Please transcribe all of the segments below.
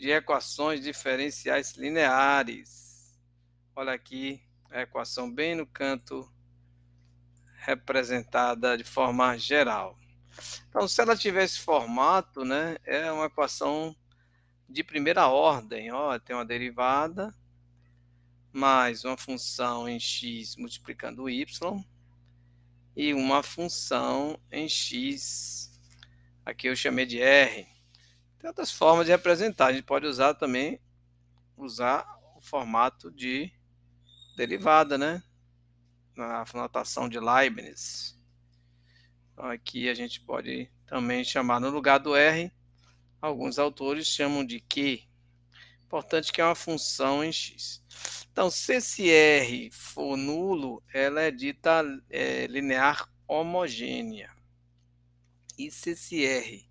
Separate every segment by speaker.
Speaker 1: de equações diferenciais lineares. Olha aqui a equação bem no canto representada de forma geral. Então, se ela tiver esse formato, né, é uma equação de primeira ordem. Ó, tem uma derivada mais uma função em x multiplicando y e uma função em x, aqui eu chamei de r tem outras formas de representar. A gente pode usar também usar o formato de derivada, né? Na notação de Leibniz. Então, aqui a gente pode também chamar no lugar do R. Alguns autores chamam de Q. Importante que é uma função em X. Então, se esse R for nulo, ela é dita é, linear homogênea. E se esse R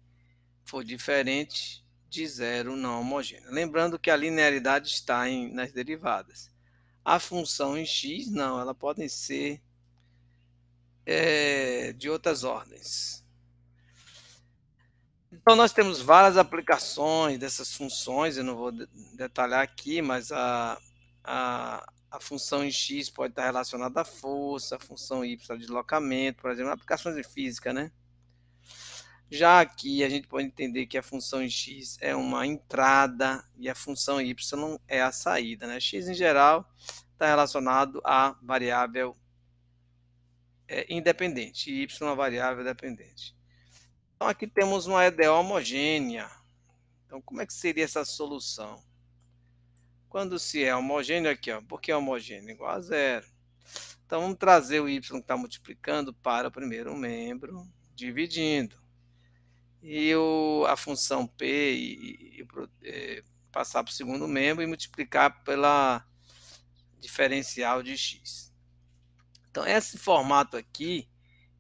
Speaker 1: for diferente de zero não homogêneo. Lembrando que a linearidade está em, nas derivadas. A função em x, não, ela pode ser é, de outras ordens. Então, nós temos várias aplicações dessas funções, eu não vou detalhar aqui, mas a, a, a função em x pode estar relacionada à força, a função y a deslocamento, por exemplo, aplicações de física, né? Já aqui a gente pode entender que a função x é uma entrada e a função y é a saída. Né? x em geral está relacionado à variável é, independente y y uma variável dependente. Então aqui temos uma EDO homogênea. Então como é que seria essa solução? Quando se é homogêneo aqui, ó, porque é homogêneo igual a zero. Então vamos trazer o y que está multiplicando para o primeiro membro, dividindo e o, a função P e, e, e, é, passar para o segundo membro e multiplicar pela diferencial de x. Então, esse formato aqui,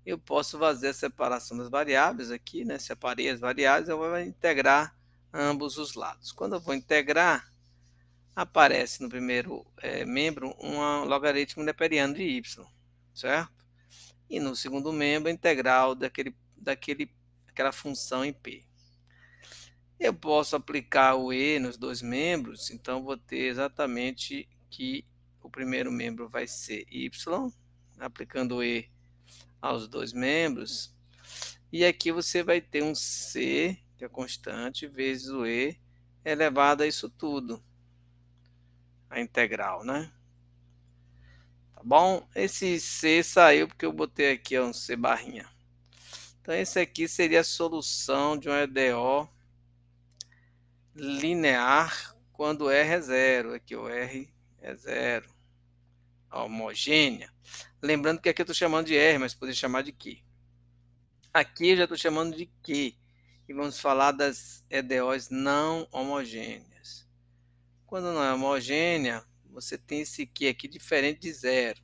Speaker 1: eu posso fazer a separação das variáveis aqui, né? Separei as variáveis, eu vou integrar ambos os lados. Quando eu vou integrar, aparece no primeiro é, membro um logaritmo neperiano de y, certo? E no segundo membro, integral daquele, daquele aquela função em P. Eu posso aplicar o E nos dois membros, então vou ter exatamente que o primeiro membro vai ser Y, aplicando o E aos dois membros. E aqui você vai ter um C, que é constante, vezes o E elevado a isso tudo. A integral, né? Tá bom? Esse C saiu porque eu botei aqui um C barrinha. Então, esse aqui seria a solução de um EDO linear quando R é zero. Aqui o R é zero. Homogênea. Lembrando que aqui eu estou chamando de R, mas poderia chamar de Q. Aqui eu já estou chamando de Q. E vamos falar das EDOs não homogêneas. Quando não é homogênea, você tem esse Q aqui diferente de zero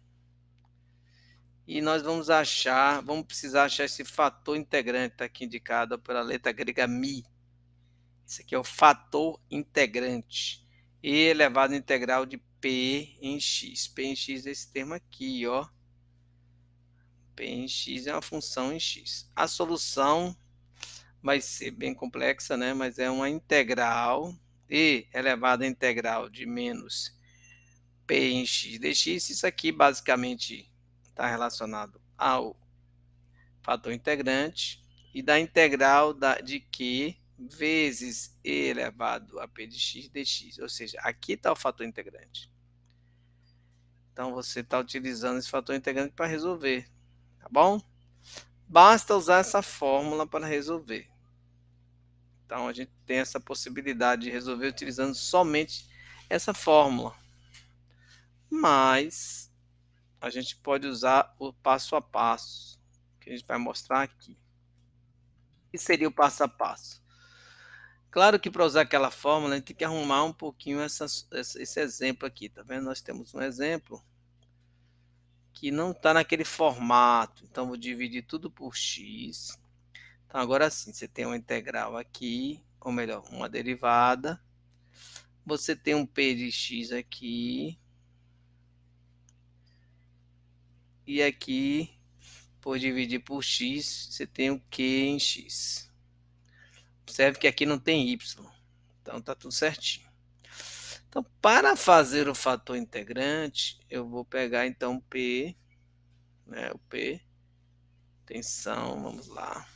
Speaker 1: e nós vamos achar, vamos precisar achar esse fator integrante tá aqui indicado pela letra grega mi. Esse aqui é o fator integrante. E elevado à integral de P em x. P em x é esse termo aqui, ó. P em x é uma função em x. A solução vai ser bem complexa, né? Mas é uma integral e elevado à integral de menos P em x dx. Isso aqui basicamente está relacionado ao fator integrante e da integral da, de Q vezes e elevado a P de X dx. Ou seja, aqui está o fator integrante. Então, você está utilizando esse fator integrante para resolver, tá bom? Basta usar essa fórmula para resolver. Então, a gente tem essa possibilidade de resolver utilizando somente essa fórmula. Mas, a gente pode usar o passo a passo, que a gente vai mostrar aqui. O que seria o passo a passo? Claro que para usar aquela fórmula, a gente tem que arrumar um pouquinho essa, esse exemplo aqui, tá vendo? Nós temos um exemplo que não está naquele formato. Então, vou dividir tudo por x. Então, agora sim, você tem uma integral aqui, ou melhor, uma derivada. Você tem um p de x aqui. E aqui, por dividir por x, você tem o Q em x. Observe que aqui não tem y. Então, tá tudo certinho. Então, para fazer o fator integrante, eu vou pegar, então, P, né, o P, atenção, vamos lá.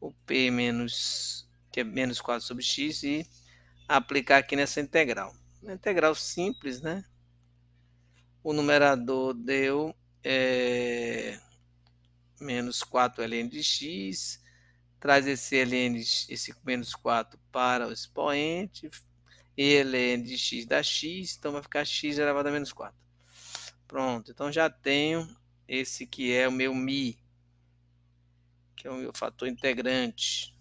Speaker 1: O P menos, que é menos 4 sobre x, e aplicar aqui nessa integral. Uma integral simples, né? o numerador deu é, menos 4 ln de x, traz esse ln, esse menos 4 para o expoente, e ln de x dá x, então vai ficar x elevado a menos 4. Pronto, então já tenho esse que é o meu mi, que é o meu fator integrante,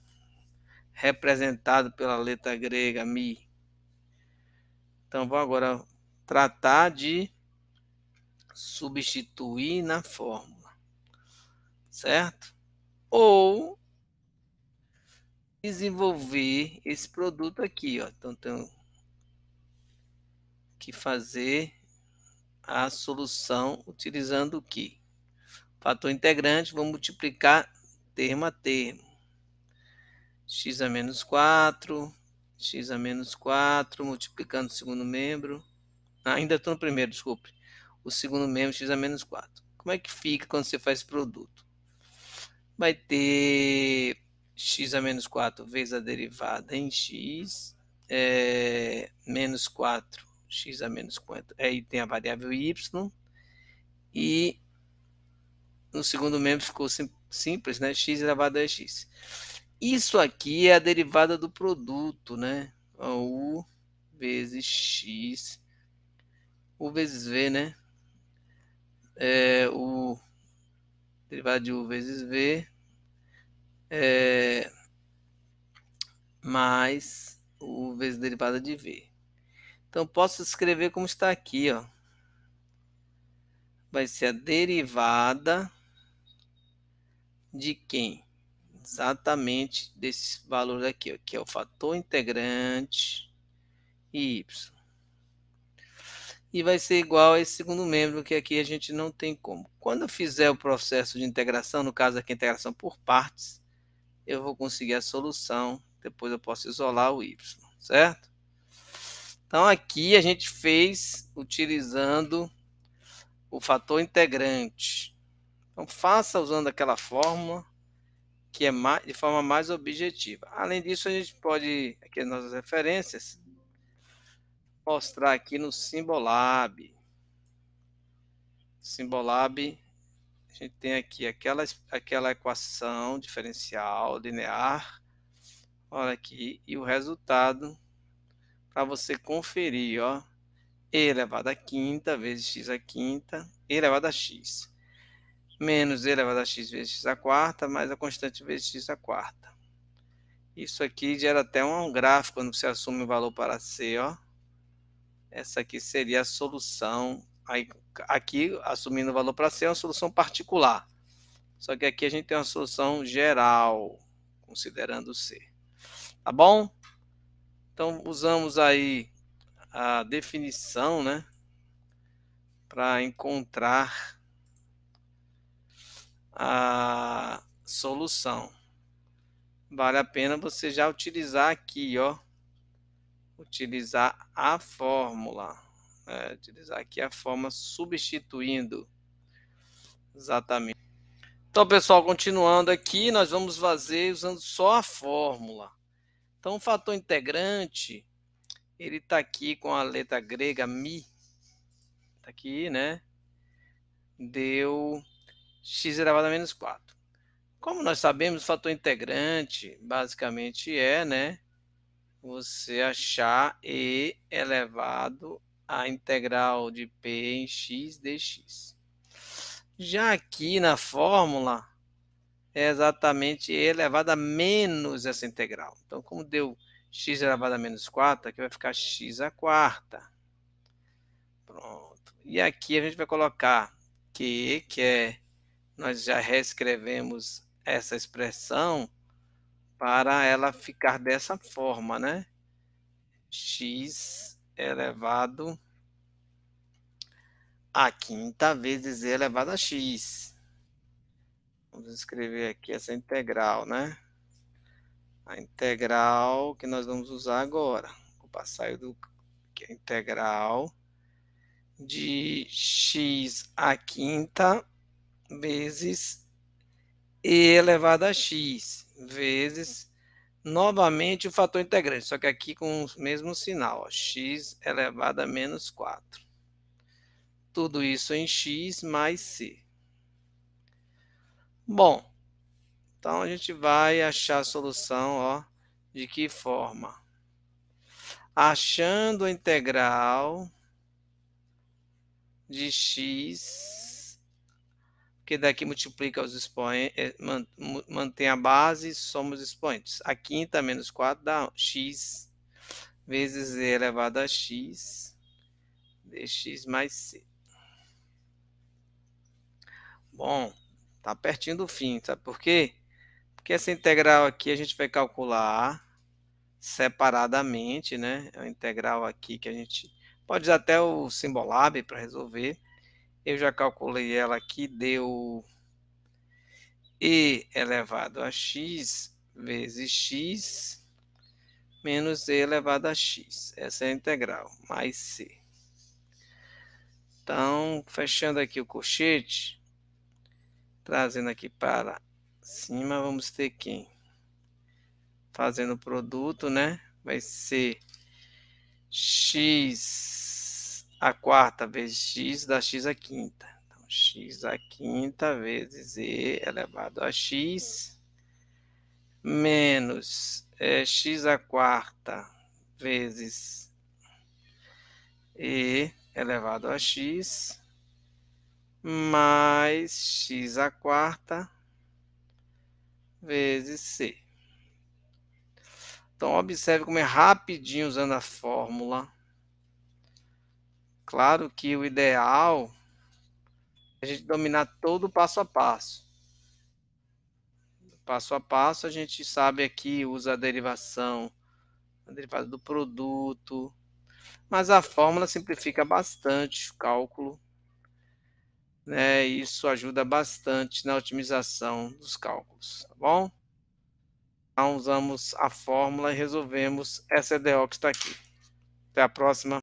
Speaker 1: representado pela letra grega mi. Então, vou agora tratar de substituir na fórmula, certo? Ou desenvolver esse produto aqui, ó. Então tenho que fazer a solução utilizando o que? Fator integrante, vou multiplicar termo a termo. x a menos 4, x a menos 4, multiplicando o segundo membro. Ah, ainda estou no primeiro, desculpe o segundo membro x a menos 4. Como é que fica quando você faz produto? Vai ter x a menos 4 vezes a derivada em x, é, menos 4, x a menos 4, aí tem a variável y, e no segundo membro ficou simples, né? x elevado a x. Isso aqui é a derivada do produto, né? U vezes x, u vezes v, né? é, o derivada de U vezes V é, mais U vezes derivada de V. Então, posso escrever como está aqui. Ó. Vai ser a derivada de quem? Exatamente desse valor aqui, ó, que é o fator integrante y e vai ser igual a esse segundo membro, que aqui a gente não tem como. Quando eu fizer o processo de integração, no caso aqui integração por partes, eu vou conseguir a solução, depois eu posso isolar o y, certo? Então aqui a gente fez utilizando o fator integrante. Então faça usando aquela fórmula que é de forma mais objetiva. Além disso, a gente pode, aqui as nossas referências, mostrar aqui no Simbolab. Simbolab, a gente tem aqui aquela, aquela equação diferencial linear. Olha aqui, e o resultado para você conferir, ó. E elevado a quinta vezes x a quinta, e elevado a x. Menos e elevado a x vezes x a quarta, mais a constante vezes x a quarta. Isso aqui gera até um gráfico quando você assume o valor para c, ó. Essa aqui seria a solução. Aí, aqui, assumindo o valor para C, é uma solução particular. Só que aqui a gente tem uma solução geral, considerando C. Tá bom? Então, usamos aí a definição, né? Para encontrar a solução. Vale a pena você já utilizar aqui, ó utilizar a fórmula. Né? Utilizar aqui a forma substituindo. Exatamente. Então, pessoal, continuando aqui, nós vamos fazer usando só a fórmula. Então, o fator integrante, ele está aqui com a letra grega mi. Está aqui, né? Deu x elevado a menos 4. Como nós sabemos, o fator integrante basicamente é, né? você achar e elevado a integral de p em x dx. Já aqui na fórmula, é exatamente e elevado a menos essa integral. Então, como deu x elevado a menos 4, aqui vai ficar x a quarta. Pronto. E aqui a gente vai colocar que, que é, nós já reescrevemos essa expressão, para ela ficar dessa forma, né? x elevado a quinta vezes e elevado a x. Vamos escrever aqui essa integral, né? A integral que nós vamos usar agora. Vou passar do que é integral de x a quinta vezes e elevado a x vezes novamente o fator integrante, só que aqui com o mesmo sinal, ó, x elevado a menos 4. Tudo isso em x mais c. Bom, então a gente vai achar a solução ó, de que forma? Achando a integral de x porque daqui multiplica os expoentes, eh, mantém a base, soma os expoentes. A quinta menos 4 dá x vezes e elevado a x dx mais c. Bom, tá pertinho do fim, sabe por quê? Porque essa integral aqui a gente vai calcular separadamente, né? É a integral aqui que a gente pode usar até o Simbolab para resolver. Eu já calculei ela aqui, deu e elevado a x vezes x menos e elevado a x. Essa é a integral, mais c. Então, fechando aqui o colchete, trazendo aqui para cima, vamos ter quem? Fazendo o produto, né? Vai ser x a quarta vezes x dá x à quinta. Então, x à quinta vezes e elevado a x
Speaker 2: menos
Speaker 1: é, x à quarta vezes e elevado a x mais x à quarta vezes c. Então, observe como é rapidinho usando a fórmula Claro que o ideal é a gente dominar todo o passo a passo. Passo a passo, a gente sabe aqui, usa a derivação, a derivada do produto, mas a fórmula simplifica bastante o cálculo. Né? Isso ajuda bastante na otimização dos cálculos, tá bom? Então, usamos a fórmula e resolvemos essa EDO que está aqui. Até a próxima.